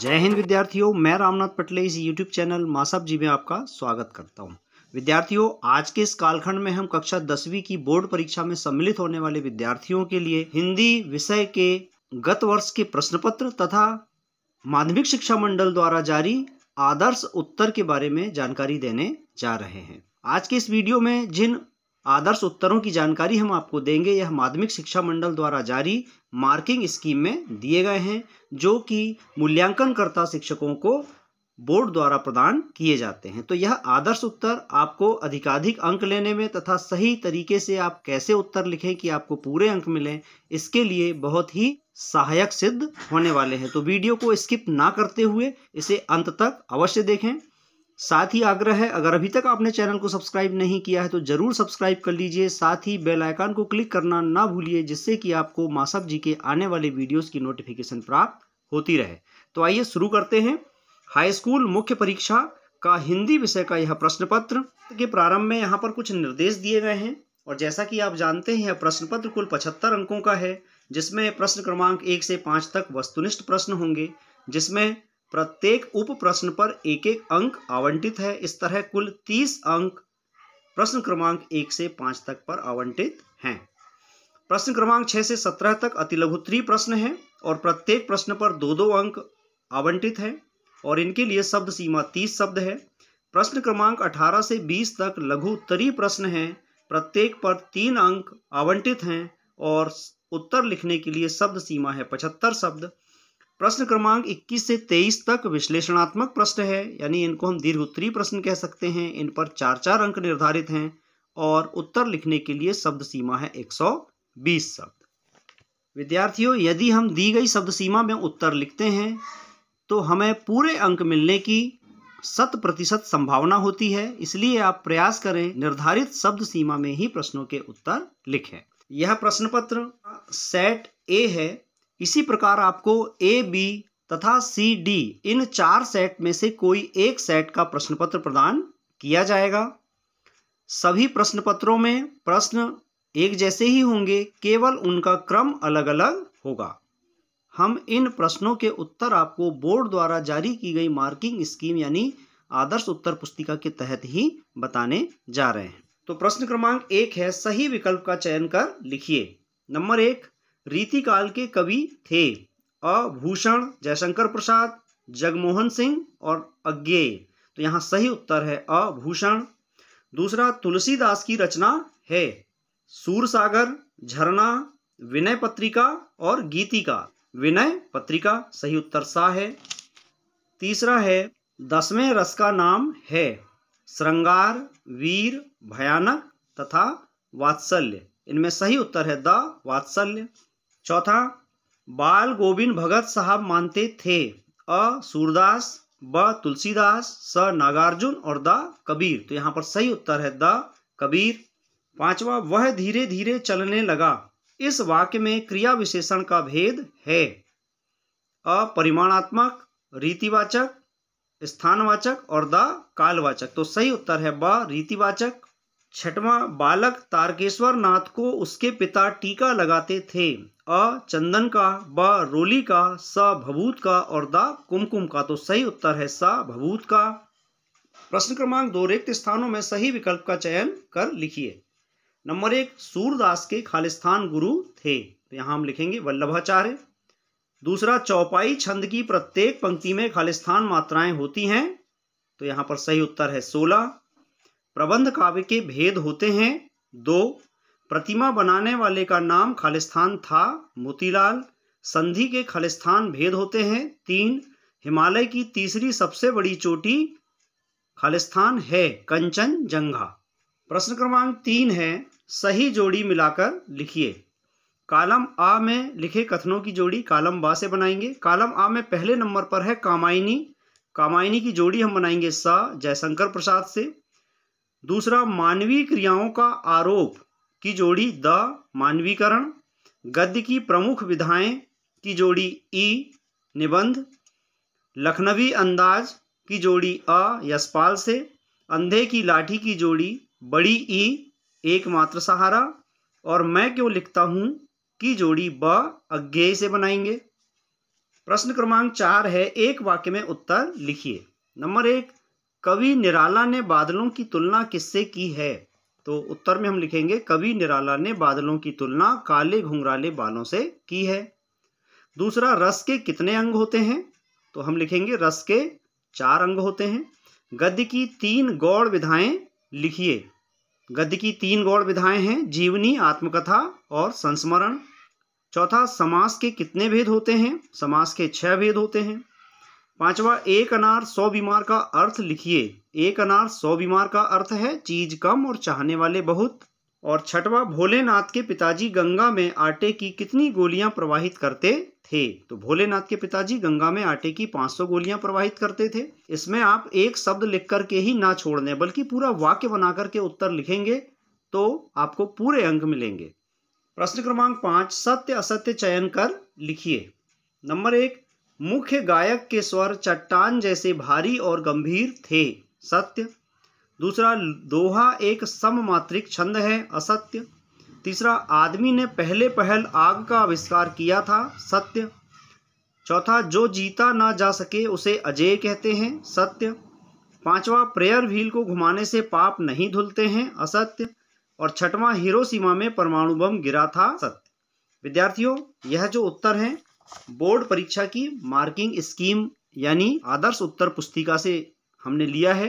जय हिंद विद्यार्थियों मैं रामनाथ पटले इस यूट्यूब चैनल मासब जी में आपका स्वागत करता हूं विद्यार्थियों आज के इस कालखंड में हम कक्षा दसवीं की बोर्ड परीक्षा में सम्मिलित होने वाले विद्यार्थियों के लिए हिंदी विषय के गत वर्ष के प्रश्न पत्र तथा माध्यमिक शिक्षा मंडल द्वारा जारी आदर्श उत्तर के बारे में जानकारी देने जा रहे हैं आज के इस वीडियो में जिन आदर्श उत्तरों की जानकारी हम आपको देंगे यह माध्यमिक शिक्षा मंडल द्वारा जारी मार्किंग स्कीम में दिए गए हैं जो कि मूल्यांकनकर्ता शिक्षकों को बोर्ड द्वारा प्रदान किए जाते हैं तो यह आदर्श उत्तर आपको अधिकाधिक अंक लेने में तथा सही तरीके से आप कैसे उत्तर लिखें कि आपको पूरे अंक मिलें इसके लिए बहुत ही सहायक सिद्ध होने वाले हैं तो वीडियो को स्किप ना करते हुए इसे अंत तक अवश्य देखें साथ ही आग्रह है अगर अभी तक आपने चैनल को सब्सक्राइब नहीं किया है तो ज़रूर सब्सक्राइब कर लीजिए साथ ही बेल आइकन को क्लिक करना ना भूलिए जिससे कि आपको मासब जी के आने वाले वीडियोस की नोटिफिकेशन प्राप्त होती रहे तो आइए शुरू करते हैं हाई स्कूल मुख्य परीक्षा का हिंदी विषय का यह प्रश्न पत्र के प्रारंभ में यहाँ पर कुछ निर्देश दिए गए हैं और जैसा कि आप जानते हैं यह प्रश्न पत्र कुल पचहत्तर अंकों का है जिसमें प्रश्न क्रमांक एक से पाँच तक वस्तुनिष्ठ प्रश्न होंगे जिसमें प्रत्येक उप प्रश्न पर एक एक अंक आवंटित है इस तरह कुल तीस अंक प्रश्न क्रमांक एक से पांच तक पर आवंटित हैं प्रश्न क्रमांक छह से सत्रह तक अति लघु त्रि प्रश्न है और प्रत्येक प्रश्न पर दो दो अंक आवंटित हैं और इनके लिए शब्द सीमा तीस शब्द है प्रश्न क्रमांक अठारह से बीस तक लघु उत्तरी प्रश्न है प्रत्येक पर तीन अंक आवंटित हैं और उत्तर लिखने के लिए शब्द सीमा है पचहत्तर शब्द प्रश्न क्रमांक 21 से 23 तक विश्लेषणात्मक प्रश्न है यानी इनको हम दीर्घ उत्तरी प्रश्न कह सकते हैं इन पर चार चार अंक निर्धारित हैं और उत्तर लिखने के लिए शब्द सीमा है 120 शब्द विद्यार्थियों यदि हम दी गई शब्द सीमा में उत्तर लिखते हैं तो हमें पूरे अंक मिलने की शत प्रतिशत संभावना होती है इसलिए आप प्रयास करें निर्धारित शब्द सीमा में ही प्रश्नों के उत्तर लिखें यह प्रश्न पत्र सेट ए है इसी प्रकार आपको ए बी तथा सी डी इन चार सेट में से कोई एक सेट का प्रश्न पत्र प्रदान किया जाएगा सभी प्रश्न पत्रों में प्रश्न एक जैसे ही होंगे केवल उनका क्रम अलग अलग होगा हम इन प्रश्नों के उत्तर आपको बोर्ड द्वारा जारी की गई मार्किंग स्कीम यानी आदर्श उत्तर पुस्तिका के तहत ही बताने जा रहे हैं तो प्रश्न क्रमांक एक है सही विकल्प का चयन कर लिखिए नंबर एक रीतिकाल के कवि थे अभूषण जयशंकर प्रसाद जगमोहन सिंह और अज्ञे तो यहाँ सही उत्तर है अभूषण दूसरा तुलसीदास की रचना है सूरसागर झरना विनय पत्रिका और गीतिका विनय पत्रिका सही उत्तर सा है तीसरा है दसवें रस का नाम है श्रृंगार वीर भयानक तथा वात्सल्य इनमें सही उत्तर है द वात्सल्य चौथा बाल गोविंद भगत साहब मानते थे अ सूरदास ब तुलसीदास स नागार्जुन और द कबीर तो यहाँ पर सही उत्तर है द कबीर पांचवा वह धीरे धीरे चलने लगा इस वाक्य में क्रिया विशेषण का भेद है अपरिमाणात्मक रीतिवाचक स्थानवाचक और द कालवाचक तो सही उत्तर है ब रीतिवाचक छठवा बालक तारकेश्वर नाथ को उसके पिता टीका लगाते थे अ चंदन का ब रोली का स भभूत का और द कुमकुम का तो सही उत्तर है स भभूत का प्रश्न क्रमांक दो रिक्त स्थानों में सही विकल्प का चयन कर लिखिए नंबर एक सूरदास के खालिस्थान गुरु थे तो यहाँ हम लिखेंगे वल्लभाचार्य दूसरा चौपाई छंद की प्रत्येक पंक्ति में खालिस्थान मात्राएं होती हैं तो यहाँ पर सही उत्तर है सोलह प्रबंध काव्य के भेद होते हैं दो प्रतिमा बनाने वाले का नाम खालिस्तान था मोतीलाल संधि के खालिस्तान भेद होते हैं तीन हिमालय की तीसरी सबसे बड़ी चोटी खालिस्तान है कंचन जंगा प्रश्न क्रमांक तीन है सही जोड़ी मिलाकर लिखिए कालम आ में लिखे कथनों की जोड़ी कालम बा से बनाएंगे कालम आ में पहले नंबर पर है कामायनी कामायनी की जोड़ी हम बनाएंगे सा जयशंकर प्रसाद से दूसरा मानवीय क्रियाओं का आरोप की जोड़ी द मानवीकरण गद्य की प्रमुख विधाएं की जोड़ी ई निबंध लखनवी अंदाज की जोड़ी अ यशपाल से अंधे की लाठी की जोड़ी बड़ी ई एकमात्र सहारा और मैं क्यों लिखता हूँ की जोड़ी ब अज्ञेय से बनाएंगे प्रश्न क्रमांक चार है एक वाक्य में उत्तर लिखिए नंबर एक कवि निराला ने बादलों की तुलना किससे की है तो उत्तर में हम लिखेंगे कवि निराला ने बादलों की तुलना काले घुंघराले बालों से की है दूसरा रस के कितने अंग होते हैं तो हम लिखेंगे रस के चार अंग होते हैं गद्य की तीन गौड़ विधाएं लिखिए गद्य की तीन गौड़ विधाएं हैं जीवनी आत्मकथा और संस्मरण चौथा समास के कितने भेद होते हैं समास के छह भेद होते हैं पांचवा एक अनार सौ बीमार का अर्थ लिखिए एक अनार सौ बीमार का अर्थ है चीज कम और चाहने वाले बहुत और छठवा भोलेनाथ के पिताजी गंगा में आटे की कितनी गोलियां प्रवाहित करते थे तो भोलेनाथ के पिताजी गंगा में आटे की 500 गोलियां प्रवाहित करते थे इसमें आप एक शब्द लिख करके ही ना छोड़ने बल्कि पूरा वाक्य बना करके उत्तर लिखेंगे तो आपको पूरे अंक मिलेंगे प्रश्न क्रमांक पांच सत्य असत्य चयन कर लिखिए नंबर एक मुख्य गायक के स्वर चट्टान जैसे भारी और गंभीर थे सत्य दूसरा दोहा एक सममात्रिक छंद है असत्य तीसरा आदमी ने पहले पहल आग का आविष्कार किया था सत्य चौथा जो जीता ना जा सके उसे अजय कहते हैं सत्य पांचवा प्रेयर व्हील को घुमाने से पाप नहीं धुलते हैं असत्य और छठवां सीमा में परमाणु बम गिरा था सत्य विद्यार्थियों यह जो उत्तर हैं बोर्ड परीक्षा की मार्किंग स्कीम यानी आदर्श उत्तर पुस्तिका से हमने लिया है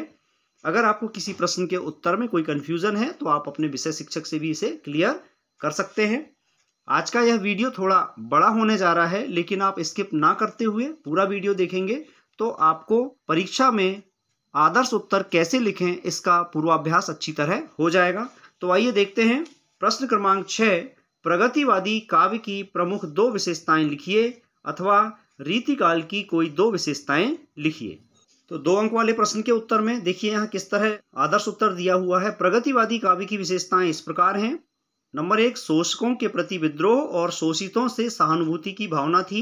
अगर आपको किसी प्रश्न के उत्तर में कोई कन्फ्यूज़न है तो आप अपने विषय शिक्षक से भी इसे क्लियर कर सकते हैं आज का यह वीडियो थोड़ा बड़ा होने जा रहा है लेकिन आप स्किप ना करते हुए पूरा वीडियो देखेंगे तो आपको परीक्षा में आदर्श उत्तर कैसे लिखें इसका पूर्वाभ्यास अच्छी तरह हो जाएगा तो आइए देखते हैं प्रश्न क्रमांक छः प्रगतिवादी काव्य की प्रमुख दो विशेषताएं लिखिए अथवा रीतिकाल की कोई दो विशेषताएं लिखिए तो दो अंक वाले प्रश्न के उत्तर में देखिए यहाँ किस तरह आदर्श उत्तर दिया हुआ है प्रगतिवादी काव्य की विशेषताएं इस प्रकार हैं नंबर एक शोषकों के प्रति विद्रोह और शोषितों से सहानुभूति की भावना थी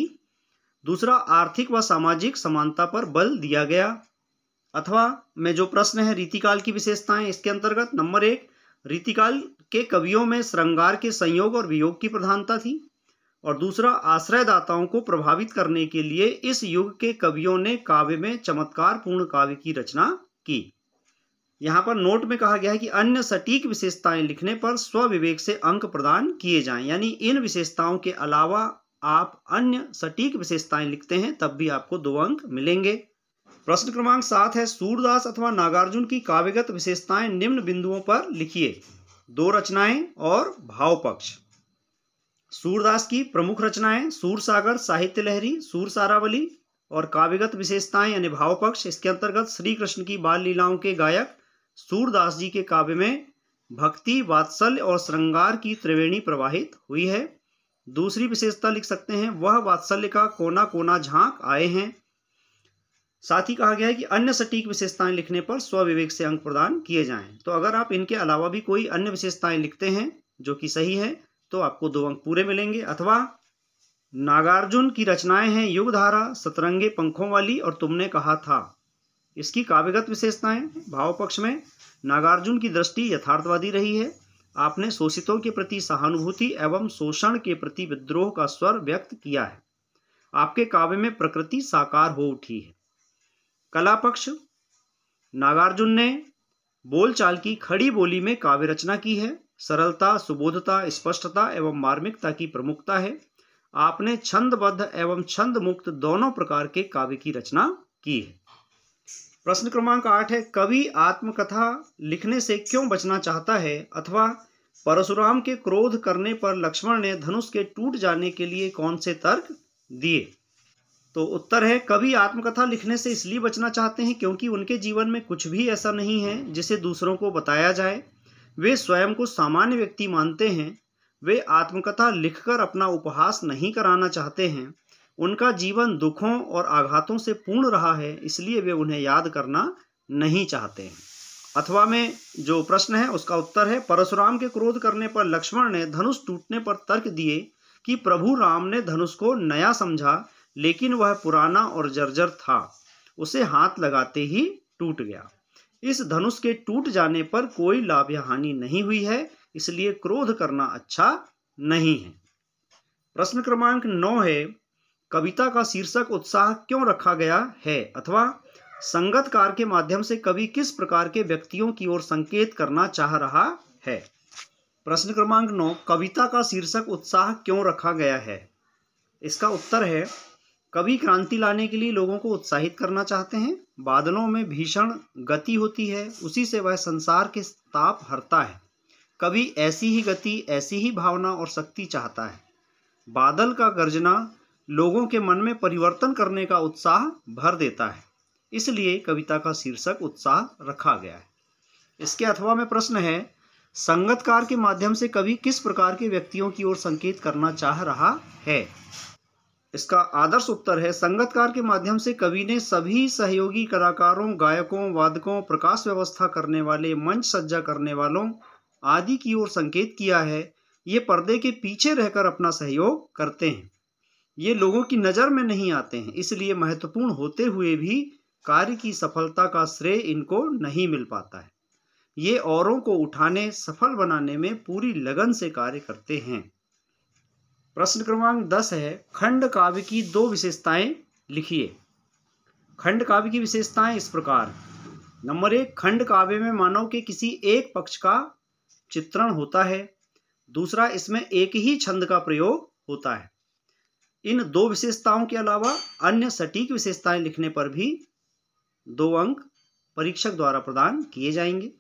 दूसरा आर्थिक व सामाजिक समानता पर बल दिया गया अथवा में जो प्रश्न है रीतिकाल की विशेषताएं इसके अंतर्गत नंबर एक रीतिकाल के कवियों में श्रृंगार के संयोग और वियोग की प्रधानता थी और दूसरा आश्रयदाताओं को प्रभावित करने के लिए इस युग के कवियों ने काव्य में चमत्कार पूर्ण काव्य की रचना की यहाँ पर नोट में कहा गया है कि अन्य सटीक विशेषताएं लिखने पर स्वविवेक से अंक प्रदान किए जाएं यानी इन विशेषताओं के अलावा आप अन्य सटीक विशेषताएं लिखते हैं तब भी आपको दो अंक मिलेंगे प्रश्न क्रमांक सात है सूरदास अथवा नागार्जुन की काव्यगत विशेषताएं निम्न बिंदुओं पर लिखिए दो रचनाएं और भाव पक्ष सूरदास की प्रमुख रचनाएं सूर सागर साहित्य लहरी सूर सारावली और काव्यगत विशेषताएं यानी भाव पक्ष इसके अंतर्गत श्री कृष्ण की बाल लीलाओं के गायक सूरदास जी के काव्य में भक्ति वात्सल्य और श्रृंगार की त्रिवेणी प्रवाहित हुई है दूसरी विशेषता लिख सकते हैं वह वात्सल्य का कोना कोना झांक आए हैं साथ ही कहा गया है कि अन्य सटीक विशेषताएं लिखने पर स्वविवेक से अंक प्रदान किए जाएं तो अगर आप इनके अलावा भी कोई अन्य विशेषताएं लिखते हैं जो कि सही है तो आपको दो अंक पूरे मिलेंगे अथवा नागार्जुन की रचनाएं हैं युगधारा सतरंगे पंखों वाली और तुमने कहा था इसकी काव्यगत विशेषताएं भाव पक्ष में नागार्जुन की दृष्टि यथार्थवादी रही है आपने शोषितों के प्रति सहानुभूति एवं शोषण के प्रति विद्रोह का स्वर व्यक्त किया है आपके काव्य में प्रकृति साकार हो उठी है कला पक्ष नागार्जुन ने बोलचाल की खड़ी बोली में काव्य रचना की है सरलता सुबोधता स्पष्टता एवं मार्मिकता की प्रमुखता है आपने छंदबद्ध एवं छंद मुक्त दोनों प्रकार के काव्य की रचना की है प्रश्न क्रमांक आठ है कवि आत्मकथा लिखने से क्यों बचना चाहता है अथवा परशुराम के क्रोध करने पर लक्ष्मण ने धनुष के टूट जाने के लिए कौन से तर्क दिए तो उत्तर है कभी आत्मकथा लिखने से इसलिए बचना चाहते हैं क्योंकि उनके जीवन में कुछ भी ऐसा नहीं है जिसे दूसरों को बताया जाए वे स्वयं को सामान्य व्यक्ति मानते हैं वे आत्मकथा लिखकर अपना उपहास नहीं कराना चाहते हैं उनका जीवन दुखों और आघातों से पूर्ण रहा है इसलिए वे उन्हें याद करना नहीं चाहते हैं अथवा में जो प्रश्न है उसका उत्तर है परशुराम के क्रोध करने पर लक्ष्मण ने धनुष टूटने पर तर्क दिए कि प्रभु राम ने धनुष को नया समझा लेकिन वह पुराना और जर्जर था उसे हाथ लगाते ही टूट गया इस धनुष के टूट जाने पर कोई लाभ या हानि नहीं हुई है इसलिए क्रोध करना अच्छा नहीं है प्रश्न क्रमांक नौ है कविता का शीर्षक उत्साह क्यों रखा गया है अथवा संगतकार के माध्यम से कवि किस प्रकार के व्यक्तियों की ओर संकेत करना चाह रहा है प्रश्न क्रमांक नौ कविता का शीर्षक उत्साह क्यों रखा गया है इसका उत्तर है कभी क्रांति लाने के लिए लोगों को उत्साहित करना चाहते हैं बादलों में भीषण गति होती है उसी से वह संसार के ताप हरता है कभी ऐसी ही गति ऐसी ही भावना और शक्ति चाहता है बादल का गर्जना लोगों के मन में परिवर्तन करने का उत्साह भर देता है इसलिए कविता का शीर्षक उत्साह रखा गया है इसके अथवा में प्रश्न है संगतकार के माध्यम से कवि किस प्रकार के व्यक्तियों की ओर संकेत करना चाह रहा है इसका आदर्श उत्तर है संगतकार के माध्यम से कवि ने सभी सहयोगी कलाकारों गायकों वादकों प्रकाश व्यवस्था करने वाले मंच सज्जा करने वालों आदि की ओर संकेत किया है ये पर्दे के पीछे रहकर अपना सहयोग करते हैं ये लोगों की नज़र में नहीं आते हैं इसलिए महत्वपूर्ण होते हुए भी कार्य की सफलता का श्रेय इनको नहीं मिल पाता है ये औरों को उठाने सफल बनाने में पूरी लगन से कार्य करते हैं प्रश्न क्रमांक दस है खंड काव्य की दो विशेषताएं लिखिए खंड काव्य की विशेषताएं इस प्रकार नंबर एक खंड काव्य में मानव के किसी एक पक्ष का चित्रण होता है दूसरा इसमें एक ही छंद का प्रयोग होता है इन दो विशेषताओं के अलावा अन्य सटीक विशेषताएं लिखने पर भी दो अंक परीक्षक द्वारा प्रदान किए जाएंगे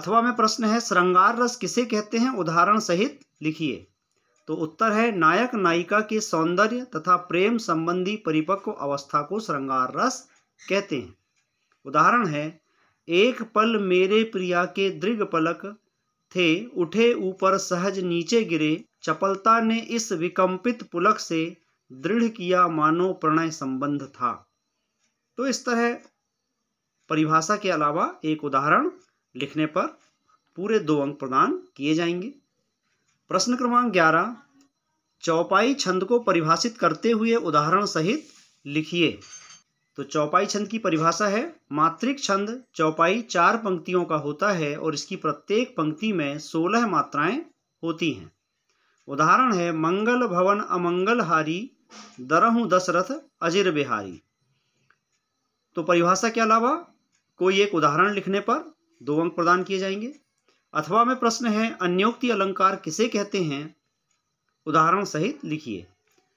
अथवा में प्रश्न है श्रृंगार रस किसे कहते हैं उदाहरण सहित लिखिए तो उत्तर है नायक नायिका के सौंदर्य तथा प्रेम संबंधी परिपक्व अवस्था को श्रृंगार रस कहते हैं उदाहरण है एक पल मेरे प्रिया के दृग पलक थे उठे ऊपर सहज नीचे गिरे चपलता ने इस विकम्पित पुलक से दृढ़ किया मानो प्रणय संबंध था तो इस तरह परिभाषा के अलावा एक उदाहरण लिखने पर पूरे दो अंक प्रदान किए जाएंगे प्रश्न क्रमांक ग्यारह चौपाई छंद को परिभाषित करते हुए उदाहरण सहित लिखिए तो चौपाई छंद की परिभाषा है मात्रिक छंद चौपाई चार पंक्तियों का होता है और इसकी प्रत्येक पंक्ति में सोलह मात्राएं होती हैं उदाहरण है मंगल भवन अमंगल हारी दरहु दशरथ अजिर बिहारी तो परिभाषा के अलावा कोई एक उदाहरण लिखने पर दो अंक प्रदान किए जाएंगे अथवा में प्रश्न है अन्योक्ति अलंकार किसे कहते हैं उदाहरण सहित लिखिए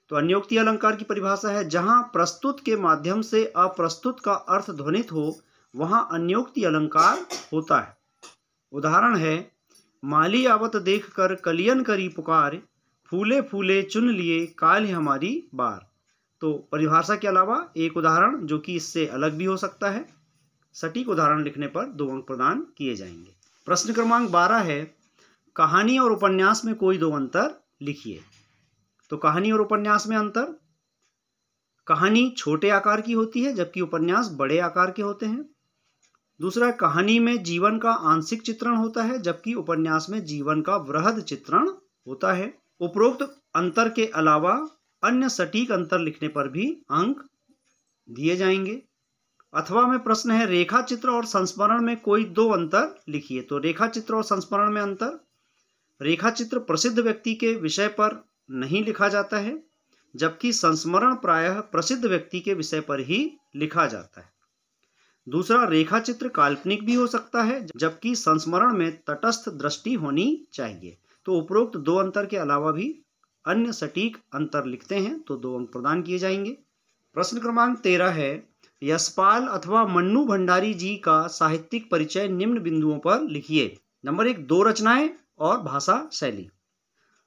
तो अन्योक्ति अलंकार की परिभाषा है जहां प्रस्तुत के माध्यम से अप्रस्तुत का अर्थ ध्वनित हो वहां अन्योक्ति अलंकार होता है उदाहरण है माली आवत देख कर कलियन करी पुकार फूले फूले चुन लिए काल हमारी बार तो परिभाषा के अलावा एक उदाहरण जो कि इससे अलग भी हो सकता है सटीक उदाहरण लिखने पर दो अंक प्रदान किए जाएंगे प्रश्न क्रमांक बारह है कहानी और उपन्यास में कोई दो अंतर लिखिए तो कहानी और उपन्यास में अंतर कहानी छोटे आकार की होती है जबकि उपन्यास बड़े आकार के होते हैं दूसरा कहानी में जीवन का आंशिक चित्रण होता है जबकि उपन्यास में जीवन का वृहद चित्रण होता है उपरोक्त अंतर के अलावा अन्य सटीक अंतर लिखने पर भी अंक दिए जाएंगे अथवा में प्रश्न है रेखा चित्र और संस्मरण में कोई दो अंतर लिखिए तो रेखा चित्र और संस्मरण में अंतर रेखा चित्र प्रसिद्ध व्यक्ति के विषय पर नहीं लिखा जाता है जबकि संस्मरण प्रायः प्रसिद्ध व्यक्ति के विषय पर ही लिखा जाता है दूसरा रेखा चित्र काल्पनिक भी हो सकता है जबकि संस्मरण में तटस्थ दृष्टि होनी चाहिए तो उपरोक्त दो अंतर के अलावा भी अन्य सटीक अंतर लिखते हैं तो दो अंक प्रदान किए जाएंगे प्रश्न क्रमांक तेरह है यशपाल अथवा मन्नू भंडारी जी का साहित्यिक परिचय निम्न बिंदुओं पर लिखिए नंबर एक दो रचनाएं और भाषा शैली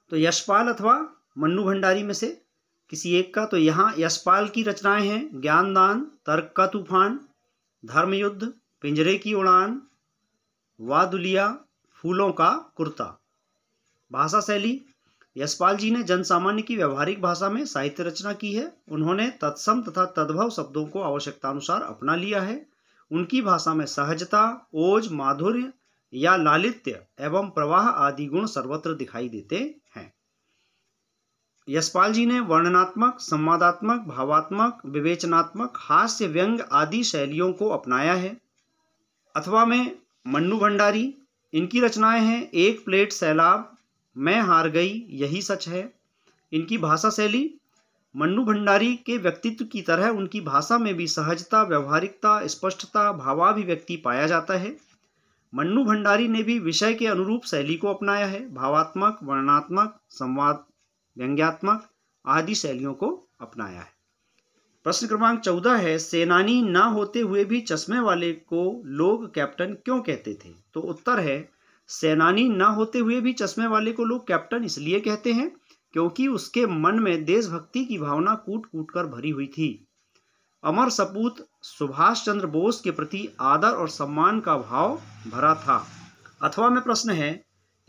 तो यशपाल अथवा मन्नू भंडारी में से किसी एक का तो यहाँ यशपाल की रचनाएं हैं ज्ञानदान तर्क का तूफान धर्मयुद्ध पिंजरे की उड़ान वादुलिया फूलों का कुर्ता भाषा शैली यशपाल जी ने जनसामान्य की व्यवहारिक भाषा में साहित्य रचना की है उन्होंने तत्सम तथा तद्भव शब्दों को आवश्यकता अनुसार अपना लिया है उनकी भाषा में सहजता ओज माधुर्य या लालित्य एवं प्रवाह आदि गुण सर्वत्र दिखाई देते हैं यशपाल जी ने वर्णनात्मक संवादात्मक भावात्मक विवेचनात्मक हास्य व्यंग आदि शैलियों को अपनाया है अथवा में मन्नू भंडारी इनकी रचनाएं हैं एक प्लेट सैलाब मैं हार गई यही सच है इनकी भाषा शैली मन्नू भंडारी के व्यक्तित्व की तरह उनकी भाषा में भी सहजता व्यवहारिकता स्पष्टता भावाभिव्यक्ति पाया जाता है मन्नू भंडारी ने भी विषय के अनुरूप शैली को अपनाया है भावात्मक वर्णात्मक संवाद व्यंग्यात्मक आदि शैलियों को अपनाया है प्रश्न क्रमांक चौदह है सेनानी ना होते हुए भी चश्मे वाले को लोग कैप्टन क्यों कहते थे तो उत्तर है सेनानी न होते हुए भी चश्मे वाले को लोग कैप्टन इसलिए कहते हैं क्योंकि उसके मन में देशभक्ति की भावना कूट कूट कर भरी हुई थी अमर सपूत सुभाष चंद्र बोस के प्रति आदर और सम्मान का भाव भरा था अथवा में प्रश्न है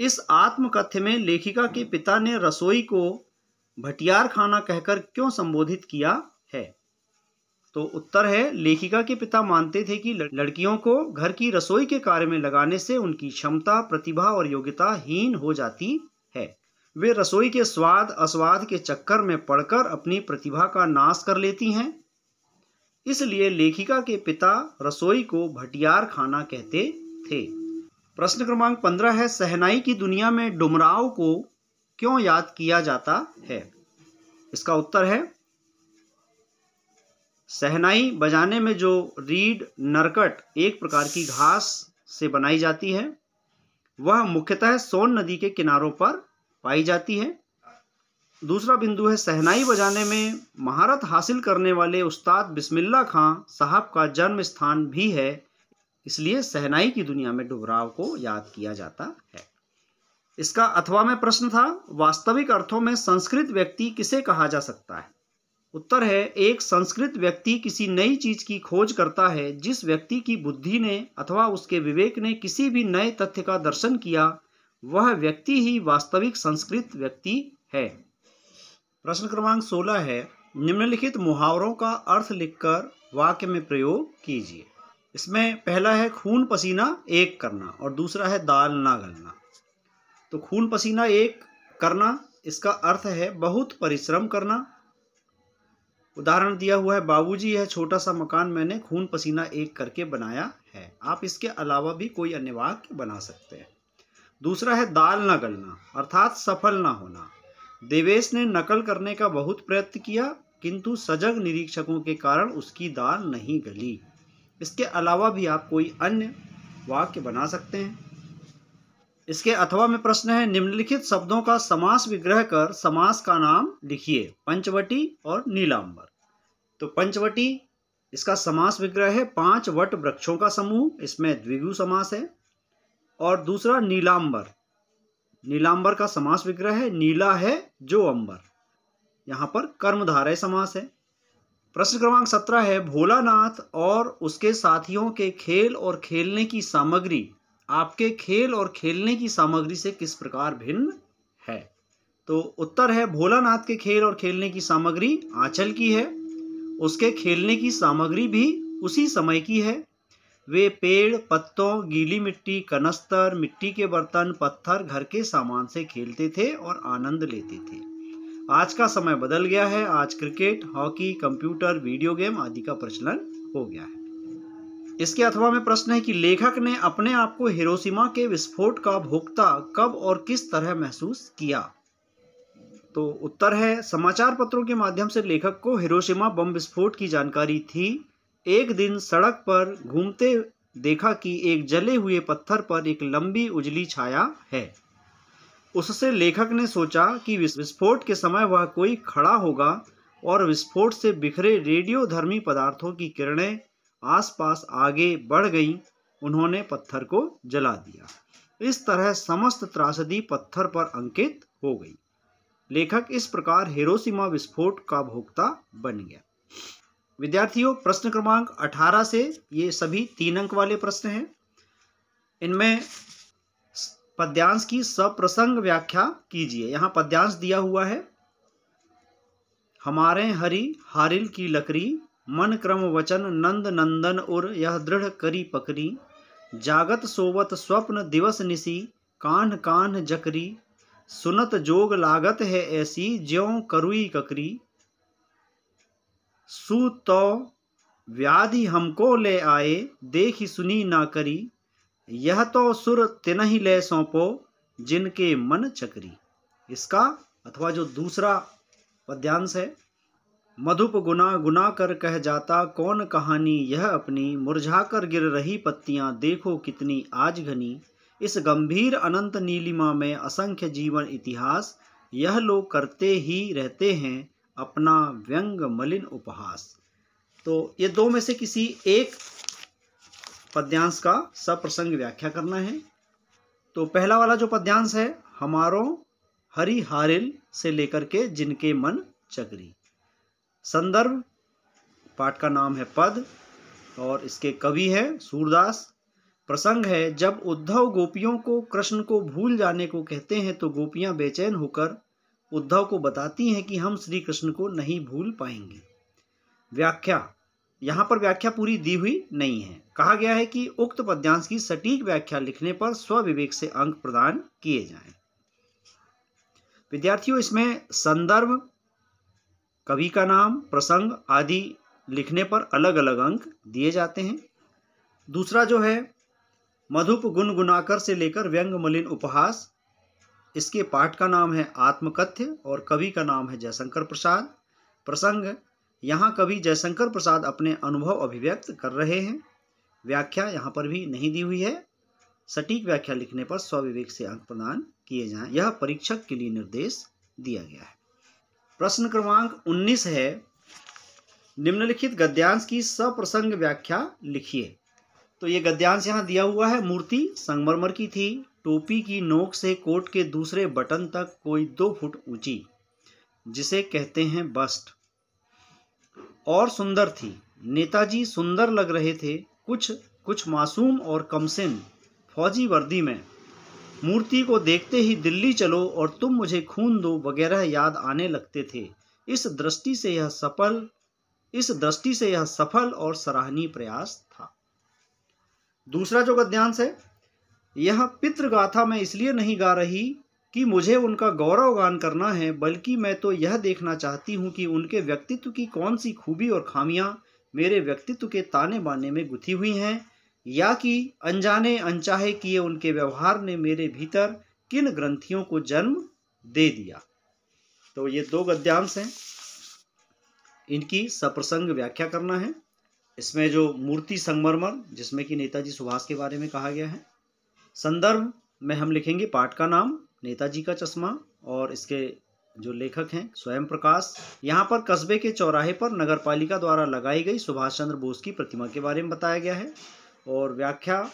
इस आत्मकथ्य में लेखिका के पिता ने रसोई को भटियार खाना कहकर क्यों संबोधित किया है तो उत्तर है लेखिका के पिता मानते थे कि लड़कियों को घर की रसोई के कार्य में लगाने से उनकी क्षमता प्रतिभा और योग्यता हीन हो जाती है वे रसोई के स्वाद अस्वाद के चक्कर में पड़कर अपनी प्रतिभा का नाश कर लेती हैं इसलिए लेखिका के पिता रसोई को भटियार खाना कहते थे प्रश्न क्रमांक पंद्रह है सहनाई की दुनिया में डुमराव को क्यों याद किया जाता है इसका उत्तर है सहनाई बजाने में जो रीढ़ नरकट एक प्रकार की घास से बनाई जाती है वह मुख्यतः सोन नदी के किनारों पर पाई जाती है दूसरा बिंदु है सहनाई बजाने में महारत हासिल करने वाले उस्ताद बिस्मिल्ला खां साहब का जन्म स्थान भी है इसलिए सहनाई की दुनिया में डुबराव को याद किया जाता है इसका अथवा में प्रश्न था वास्तविक अर्थों में संस्कृत व्यक्ति किसे कहा जा सकता है उत्तर है एक संस्कृत व्यक्ति किसी नई चीज की खोज करता है जिस व्यक्ति की बुद्धि ने अथवा उसके विवेक ने किसी भी नए तथ्य का दर्शन किया वह व्यक्ति ही वास्तविक संस्कृत व्यक्ति है प्रश्न क्रमांक सोलह है निम्नलिखित मुहावरों का अर्थ लिखकर वाक्य में प्रयोग कीजिए इसमें पहला है खून पसीना एक करना और दूसरा है दाल ना गलना तो खून पसीना एक करना इसका अर्थ है बहुत परिश्रम करना उदाहरण दिया हुआ है बाबूजी यह छोटा सा मकान मैंने खून पसीना एक करके बनाया है आप इसके अलावा भी कोई अन्य वाक्य बना सकते हैं दूसरा है दाल न गलना अर्थात सफल न होना देवेश ने नकल करने का बहुत प्रयत्न किया किंतु सजग निरीक्षकों के कारण उसकी दाल नहीं गली इसके अलावा भी आप कोई अन्य वाक्य बना सकते हैं इसके अथवा में प्रश्न है निम्नलिखित शब्दों का समास विग्रह कर समास का नाम लिखिए पंचवटी और नीलांबर तो पंचवटी इसका समास विग्रह है पांच वट वृक्षों का समूह इसमें द्विगु समास है और दूसरा नीलांबर नीलांबर का समास विग्रह है नीला है जो अंबर यहां पर कर्मधारय समास है प्रश्न क्रमांक सत्रह है भोलानाथ और उसके साथियों के खेल और खेलने की सामग्री आपके खेल और खेलने की सामग्री से किस प्रकार भिन्न है तो उत्तर है भोलानाथ के खेल और खेलने की सामग्री आंचल की है उसके खेलने की सामग्री भी उसी समय की है वे पेड़ पत्तों गीली मिट्टी कनस्तर मिट्टी के बर्तन पत्थर घर के सामान से खेलते थे और आनंद लेते थे आज का समय बदल गया है आज cricket hockey computer video game आदि का प्रचलन हो गया है इसके अथवा में प्रश्न है कि लेखक ने अपने आप को हिरोशिमा के विस्फोट का भोक्ता कब और किस तरह महसूस किया तो उत्तर है समाचार पत्रों के माध्यम से लेखक को हिरोशिमा बम विस्फोट की जानकारी थी एक दिन सड़क पर घूमते देखा कि एक जले हुए पत्थर पर एक लंबी उजली छाया है उससे लेखक ने सोचा कि विस्फोट के समय वह कोई खड़ा होगा और विस्फोट से बिखरे रेडियोधर्मी पदार्थों की किरणें आसपास आगे बढ़ गईं उन्होंने पत्थर को जला दिया इस तरह समस्त त्रासदी पत्थर पर अंकित हो गई लेखक इस प्रकार हिरोशिमा विस्फोट का भोक्ता बन गया विद्यार्थियों प्रश्न क्रमांक 18 से ये सभी तीन अंक वाले प्रश्न हैं इनमें पद्यांश की सप्रसंग व्याख्या कीजिए यहाँ पद्यांश दिया हुआ है हमारे हरी हारिल की लकड़ी मन क्रम वचन नंद नंदन उर यह दृढ़ करी पकड़ी जागत सोवत स्वप्न दिवस निसी कान कान जकरी सुनत जोग लागत है ऐसी ज्यो करुई ककरी सु तो व्याधि हमको ले आए देखी सुनी ना करी यह तो सुर तिन ही ले सौंपो जिनके मन चकरी इसका अथवा जो दूसरा पद्यांश है मधुप गुना गुना कर कह जाता कौन कहानी यह अपनी मुरझाकर गिर रही पत्तियां देखो कितनी आज घनी इस गंभीर अनंत नीलिमा में असंख्य जीवन इतिहास यह लोग करते ही रहते हैं अपना व्यंग मलिन उपहास तो ये दो में से किसी एक पद्यांश का सप्रसंग व्याख्या करना है तो पहला वाला जो पद्यांश है हमारों हरि हारिल से लेकर के जिनके मन चकरी संदर्भ पाठ का नाम है पद और इसके कवि है सूरदास प्रसंग है जब उद्धव गोपियों को कृष्ण को भूल जाने को कहते हैं तो गोपियां बेचैन होकर उद्धव को बताती हैं कि हम श्री कृष्ण को नहीं भूल पाएंगे व्याख्या यहाँ पर व्याख्या पूरी दी हुई नहीं है कहा गया है कि उक्त पद्यांश की सटीक व्याख्या लिखने पर स्वविवेक से अंक प्रदान किए जाएं। विद्यार्थियों इसमें संदर्भ कवि का नाम प्रसंग आदि लिखने पर अलग अलग अंक दिए जाते हैं दूसरा जो है मधुप गुनगुनाकर से लेकर व्यंग मलिन उपहास इसके पाठ का नाम है आत्मकथ्य और कवि का नाम है जयशंकर प्रसाद प्रसंग यहाँ कवि जयशंकर प्रसाद अपने अनुभव अभिव्यक्त कर रहे हैं व्याख्या यहाँ पर भी नहीं दी हुई है सटीक व्याख्या लिखने पर स्वविवेक से अंक प्रदान किए जाएं यह परीक्षक के लिए निर्देश दिया गया है प्रश्न क्रमांक 19 है निम्नलिखित गद्यांश की सप्रसंग व्याख्या लिखिए तो ये गद्यांश यहाँ दिया हुआ है मूर्ति संगमरमर की थी टोपी की नोक से कोट के दूसरे बटन तक कोई दो फुट ऊंची जिसे कहते हैं बस्ट और सुंदर थी नेताजी सुंदर लग रहे थे कुछ कुछ मासूम और कमसिन फौजी वर्दी में मूर्ति को देखते ही दिल्ली चलो और तुम मुझे खून दो वगैरह याद आने लगते थे इस दृष्टि से यह सफल इस दृष्टि से यह सफल और सराहनीय प्रयास था दूसरा जो गद्यांश है यह पितृगाथा मैं इसलिए नहीं गा रही कि मुझे उनका गौरव गान करना है बल्कि मैं तो यह देखना चाहती हूँ कि उनके व्यक्तित्व की कौन सी खूबी और खामियाँ मेरे व्यक्तित्व के ताने बाने में गुथी हुई हैं या कि अनजाने अनचाहे किए उनके व्यवहार ने मेरे भीतर किन ग्रंथियों को जन्म दे दिया तो ये दो गद्यांश हैं इनकी सप्रसंग व्याख्या करना है इसमें जो मूर्ति संगमरमर जिसमें कि नेताजी सुभाष के बारे में कहा गया है संदर्भ में हम लिखेंगे पाठ का नाम नेताजी का चश्मा और इसके जो लेखक हैं स्वयं प्रकाश यहाँ पर कस्बे के चौराहे पर नगर पालिका द्वारा लगाई गई सुभाष चंद्र बोस की प्रतिमा के बारे में बताया गया है और व्याख्या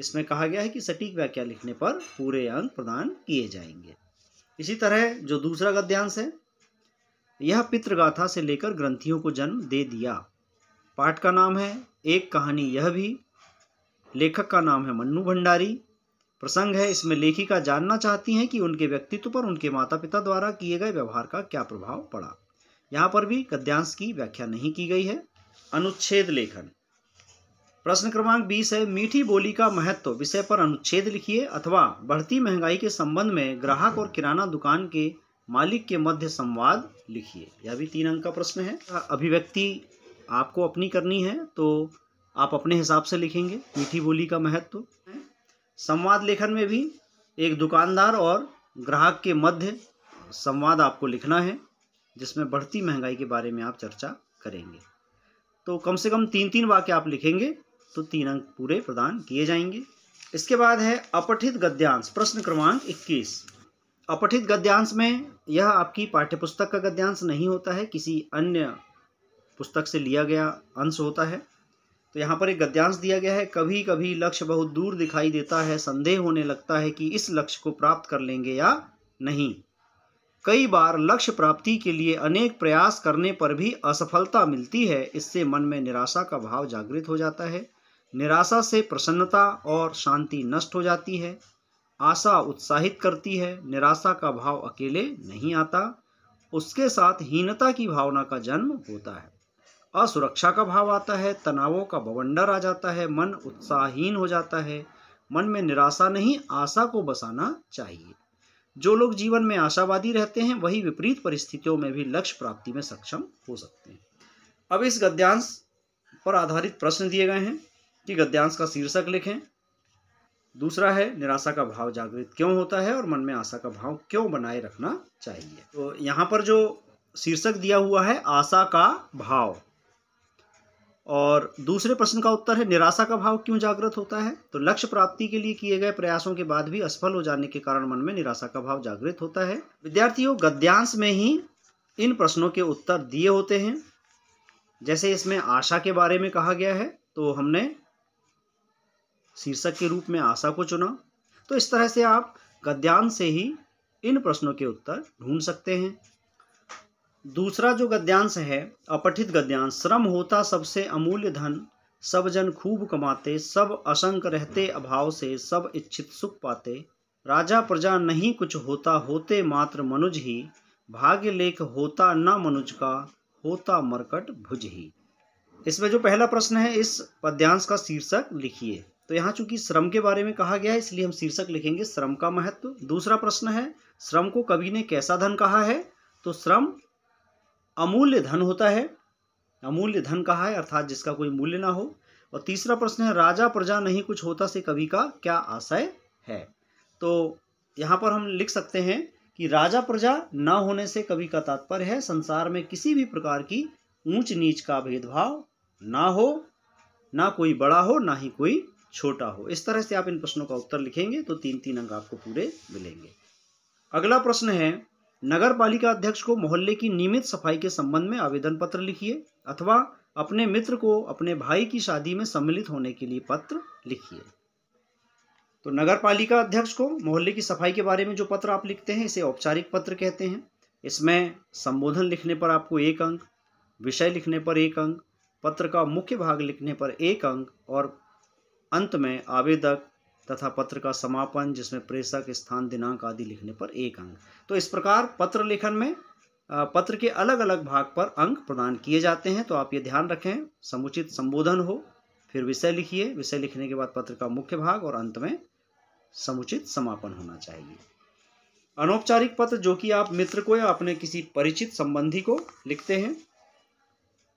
इसमें कहा गया है कि सटीक व्याख्या लिखने पर पूरे अंक प्रदान किए जाएंगे इसी तरह जो दूसरा गद्यांश है यह पितृगाथा से लेकर ग्रंथियों को जन्म दे दिया पाठ का नाम है एक कहानी यह भी लेखक का नाम है मन्नू भंडारी प्रसंग है इसमें लेखिका जानना चाहती हैं कि उनके व्यक्तित्व पर उनके माता पिता द्वारा किए गए व्यवहार का क्या प्रभाव पड़ा यहाँ पर भी गद्यांश की व्याख्या नहीं की गई है अनुच्छेद लेखन प्रश्न क्रमांक बीस है मीठी बोली का महत्व विषय पर अनुच्छेद लिखिए अथवा बढ़ती महंगाई के संबंध में ग्राहक और किराना दुकान के मालिक के मध्य संवाद लिखिए यह भी तीन अंक का प्रश्न है अभिव्यक्ति आपको अपनी करनी है तो आप अपने हिसाब से लिखेंगे मीठी बोली का महत्व संवाद लेखन में भी एक दुकानदार और ग्राहक के मध्य संवाद आपको लिखना है जिसमें बढ़ती महंगाई के बारे में आप चर्चा करेंगे तो कम से कम तीन तीन वाक्य आप लिखेंगे तो तीन अंक पूरे प्रदान किए जाएंगे इसके बाद है अपठित गद्यांश प्रश्न क्रमांक इक्कीस अपठित गद्यांश में यह आपकी पाठ्यपुस्तक का गद्यांश नहीं होता है किसी अन्य पुस्तक से लिया गया अंश होता है तो यहाँ पर एक गद्यांश दिया गया है कभी कभी लक्ष्य बहुत दूर दिखाई देता है संदेह होने लगता है कि इस लक्ष्य को प्राप्त कर लेंगे या नहीं कई बार लक्ष्य प्राप्ति के लिए अनेक प्रयास करने पर भी असफलता मिलती है इससे मन में निराशा का भाव जागृत हो जाता है निराशा से प्रसन्नता और शांति नष्ट हो जाती है आशा उत्साहित करती है निराशा का भाव अकेले नहीं आता उसके साथ हीनता की भावना का जन्म होता है असुरक्षा का भाव आता है तनावों का बवंडर आ जाता है मन उत्साहहीन हो जाता है मन में निराशा नहीं आशा को बसाना चाहिए जो लोग जीवन में आशावादी रहते हैं वही विपरीत परिस्थितियों में भी लक्ष्य प्राप्ति में सक्षम हो सकते हैं अब इस गद्यांश पर आधारित प्रश्न दिए गए हैं कि गद्यांश का शीर्षक लिखें दूसरा है निराशा का भाव जागृत क्यों होता है और मन में आशा का भाव क्यों बनाए रखना चाहिए तो यहाँ पर जो शीर्षक दिया हुआ है आशा का भाव और दूसरे प्रश्न का उत्तर है निराशा का भाव क्यों जागृत होता है तो लक्ष्य प्राप्ति के लिए किए गए प्रयासों के बाद भी असफल हो जाने के कारण मन में निराशा का भाव जागृत होता है विद्यार्थियों गद्यांश में ही इन प्रश्नों के उत्तर दिए होते हैं जैसे इसमें आशा के बारे में कहा गया है तो हमने शीर्षक के रूप में आशा को चुना तो इस तरह से आप गद्यांश से ही इन प्रश्नों के उत्तर ढूंढ सकते हैं दूसरा जो गद्यांश है अपठित गद्यांश श्रम होता सबसे अमूल्य धन सब जन खूब कमाते सब असंग रहते अभाव से सब इच्छित सुख पाते राजा प्रजा नहीं कुछ होता होते मात्र मनुज ही भाग्य लेख होता न मनुज का होता मरकट भुज ही इसमें जो पहला प्रश्न है इस पद्यांश का शीर्षक लिखिए तो यहाँ चूंकि श्रम के बारे में कहा गया है इसलिए हम शीर्षक लिखेंगे श्रम का महत्व दूसरा प्रश्न है श्रम को कवि ने कैसा धन कहा है तो श्रम अमूल्य धन होता है अमूल्य धन कहा है अर्थात जिसका कोई मूल्य ना हो और तीसरा प्रश्न है राजा प्रजा नहीं कुछ होता से कवि का क्या आशय है तो यहाँ पर हम लिख सकते हैं कि राजा प्रजा न होने से कवि का तात्पर्य है संसार में किसी भी प्रकार की ऊंच नीच का भेदभाव ना हो ना कोई बड़ा हो ना ही कोई छोटा हो इस तरह से आप इन प्रश्नों का उत्तर लिखेंगे तो तीन तीन अंक आपको पूरे मिलेंगे अगला प्रश्न है नगर पालिका अध्यक्ष को मोहल्ले की नियमित सफाई के संबंध में आवेदन पत्र लिखिए अथवा अपने मित्र को अपने भाई की शादी में सम्मिलित होने के लिए पत्र लिखिए तो नगर पालिका अध्यक्ष को मोहल्ले की सफाई के बारे में जो पत्र आप लिखते हैं इसे औपचारिक पत्र कहते हैं इसमें संबोधन लिखने पर आपको एक अंक विषय लिखने पर एक अंक पत्र का मुख्य भाग लिखने पर एक अंक और अंत में आवेदक तथा पत्र का समापन जिसमें प्रेषक स्थान दिनांक आदि लिखने पर एक अंक तो इस प्रकार पत्र लेखन में पत्र के अलग अलग भाग पर अंक प्रदान किए जाते हैं तो आप ये ध्यान रखें समुचित संबोधन हो फिर विषय लिखिए विषय लिखने के बाद पत्र का मुख्य भाग और अंत में समुचित समापन होना चाहिए अनौपचारिक पत्र जो कि आप मित्र को या अपने किसी परिचित संबंधी को लिखते हैं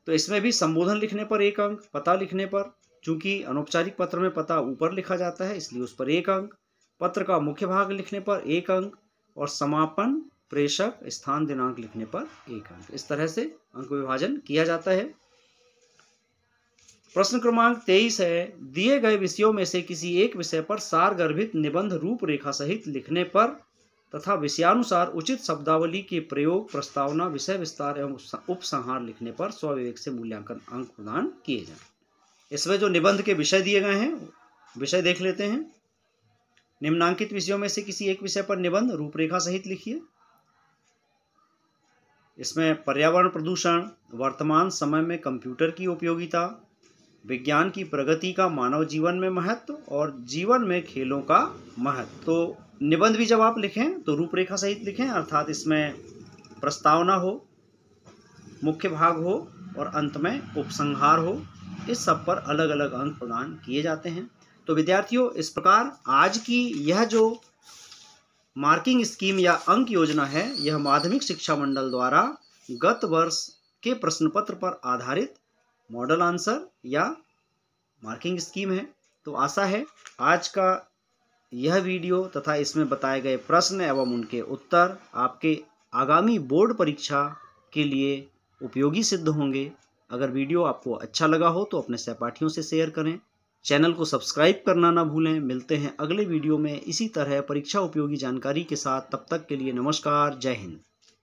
तो इसमें भी संबोधन लिखने पर एक अंक पता लिखने पर चूंकि अनौपचारिक पत्र में पता ऊपर लिखा जाता है इसलिए उस पर एक अंक पत्र का मुख्य भाग लिखने पर एक अंक और समापन प्रेषक स्थान दिनांक लिखने पर एक अंक इस तरह से अंक विभाजन किया जाता है प्रश्न क्रमांक तेईस है दिए गए विषयों में से किसी एक विषय पर सार गर्भित निबंध रूपरेखा सहित लिखने पर तथा विषयानुसार उचित शब्दावली के प्रयोग प्रस्तावना विषय विस्तार एवं उपसंहार लिखने पर स्वविवेक से मूल्यांकन अंक प्रदान किए जाए इसमें जो निबंध के विषय दिए गए हैं विषय देख लेते हैं निम्नांकित विषयों में से किसी एक विषय पर निबंध रूपरेखा सहित लिखिए इसमें पर्यावरण प्रदूषण वर्तमान समय में कंप्यूटर की उपयोगिता विज्ञान की प्रगति का मानव जीवन में महत्व और जीवन में खेलों का महत्व तो निबंध भी जब आप लिखें तो रूपरेखा सहित लिखें अर्थात इसमें प्रस्तावना हो मुख्य भाग हो और अंत में उपसंहार हो इस सब पर अलग अलग अंक प्रदान किए जाते हैं तो विद्यार्थियों इस प्रकार आज की यह जो मार्किंग स्कीम या अंक योजना है यह माध्यमिक शिक्षा मंडल द्वारा गत वर्ष के प्रश्न पत्र पर आधारित मॉडल आंसर या मार्किंग स्कीम है तो आशा है आज का यह वीडियो तथा इसमें बताए गए प्रश्न एवं उनके उत्तर आपके आगामी बोर्ड परीक्षा के लिए उपयोगी सिद्ध होंगे अगर वीडियो आपको अच्छा लगा हो तो अपने सहपाठियों से शेयर करें चैनल को सब्सक्राइब करना ना भूलें मिलते हैं अगले वीडियो में इसी तरह परीक्षा उपयोगी जानकारी के साथ तब तक के लिए नमस्कार जय हिंद